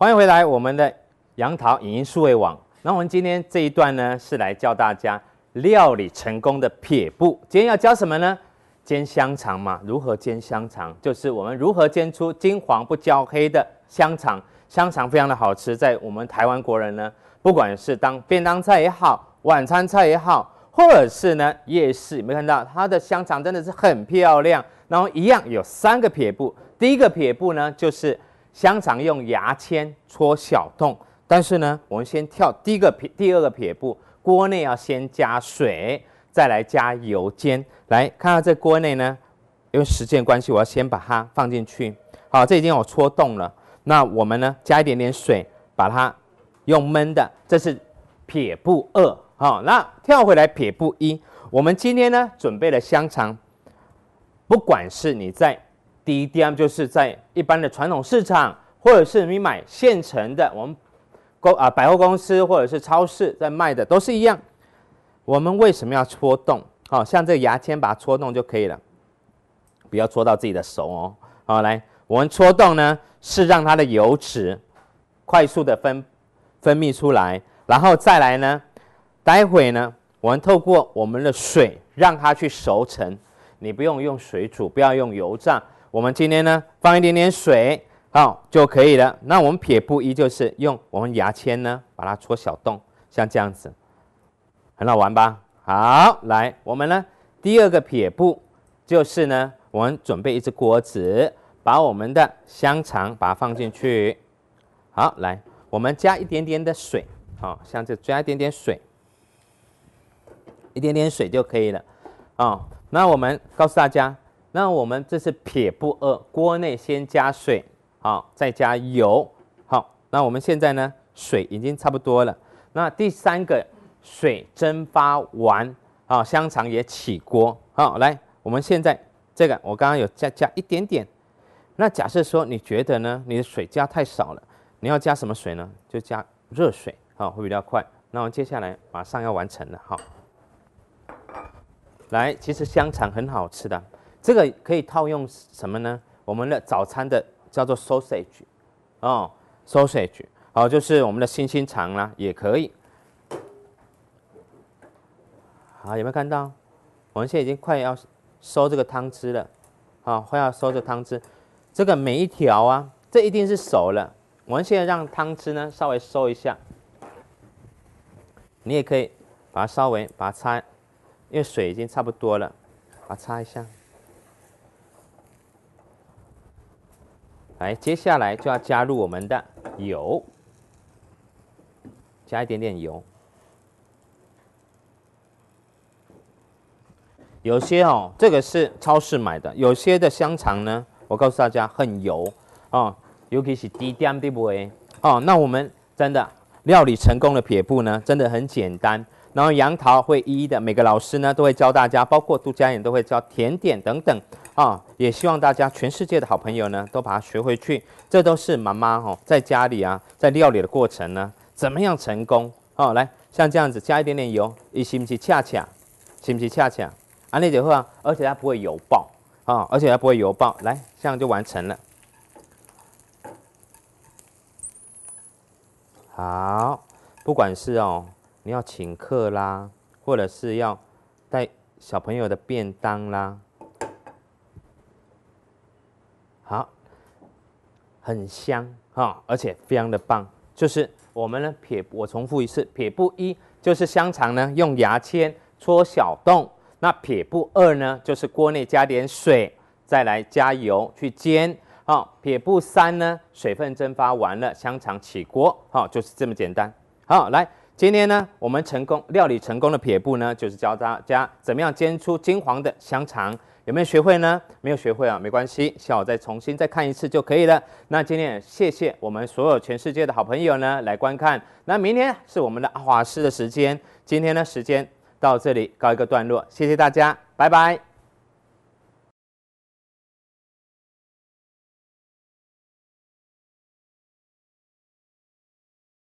欢迎回来，我们的杨桃影音数位网。那我们今天这一段呢，是来教大家料理成功的撇步。今天要教什么呢？煎香肠嘛，如何煎香肠，就是我们如何煎出金黄不焦黑的香肠。香肠非常的好吃，在我们台湾国人呢，不管是当便当菜也好，晚餐菜也好，或者是呢夜市，有没有看到它的香肠真的是很漂亮？然后一样有三个撇步，第一个撇步呢就是。香肠用牙签戳小洞，但是呢，我们先跳第一个撇，第二个撇步，锅内要先加水，再来加油煎。来看到这锅内呢，因为时间关系，我要先把它放进去。好，这已经有戳洞了，那我们呢，加一点点水，把它用焖的，这是撇步二。好，那跳回来撇步一，我们今天呢准备了香肠，不管是你在。第一点就是在一般的传统市场，或者是你买现成的，我们公啊百货公司或者是超市在卖的都是一样。我们为什么要戳洞？哦，像这个牙签把它戳洞就可以了，不要戳到自己的手哦。好，来，我们戳洞呢是让它的油脂快速的分分泌出来，然后再来呢，待会呢，我们透过我们的水让它去熟成。你不用用水煮，不要用油炸。我们今天呢放一点点水，好就可以了。那我们撇步依旧是用我们牙签呢把它戳小洞，像这样子，很好玩吧？好，来我们呢第二个撇步就是呢，我们准备一只锅子，把我们的香肠把它放进去。好，来我们加一点点的水，好像这加一点点水，一点点水就可以了。啊，那我们告诉大家。那我们这是撇不二锅内先加水，好，再加油，好。那我们现在呢，水已经差不多了。那第三个，水蒸发完，啊，香肠也起锅，好，来，我们现在这个我刚刚有加加一点点。那假设说你觉得呢，你的水加太少了，你要加什么水呢？就加热水，好，会比较快。那我们接下来马上要完成了，好。来，其实香肠很好吃的。这个可以套用什么呢？我们的早餐的叫做 sausage，哦，sausage，好，就是我们的星星肠啦，也可以。好，有没有看到？我们现在已经快要收这个汤汁了，好，快要收这汤汁。这个每一条啊，这一定是熟了。我们现在让汤汁呢稍微收一下。你也可以把它稍微把它擦，因为水已经差不多了，把它擦一下。来，接下来就要加入我们的油，加一点点油。有些哦，这个是超市买的，有些的香肠呢，我告诉大家很油哦，尤其是低点的不会哦。那我们真的料理成功的撇步呢，真的很简单。然后杨桃会一一的，每个老师呢都会教大家，包括杜家人都会教甜点等等。啊！也希望大家全世界的好朋友呢，都把它学回去。这都是妈妈哦，在家里啊，在料理的过程呢，怎么样成功？哦，来，像这样子，加一点点油，是不是恰恰？是不是恰恰？安利姐会啊，而且它不会油爆啊，而且它不会油爆。来，这样就完成了。好，不管是哦，你要请客啦，或者是要带小朋友的便当啦。很香哈，而且非常的棒。就是我们呢撇，我重复一次，撇步一就是香肠呢用牙签戳小洞。那撇步二呢，就是锅内加点水，再来加油去煎。好，撇步三呢，水分蒸发完了，香肠起锅。好，就是这么简单。好，来。今天呢，我们成功料理成功的撇步呢，就是教大家怎么样煎出金黄的香肠，有没有学会呢？没有学会啊，没关系，下午再重新再看一次就可以了。那今天谢谢我们所有全世界的好朋友呢，来观看。那明天是我们的阿华师的时间，今天的时间到这里告一个段落，谢谢大家，拜拜。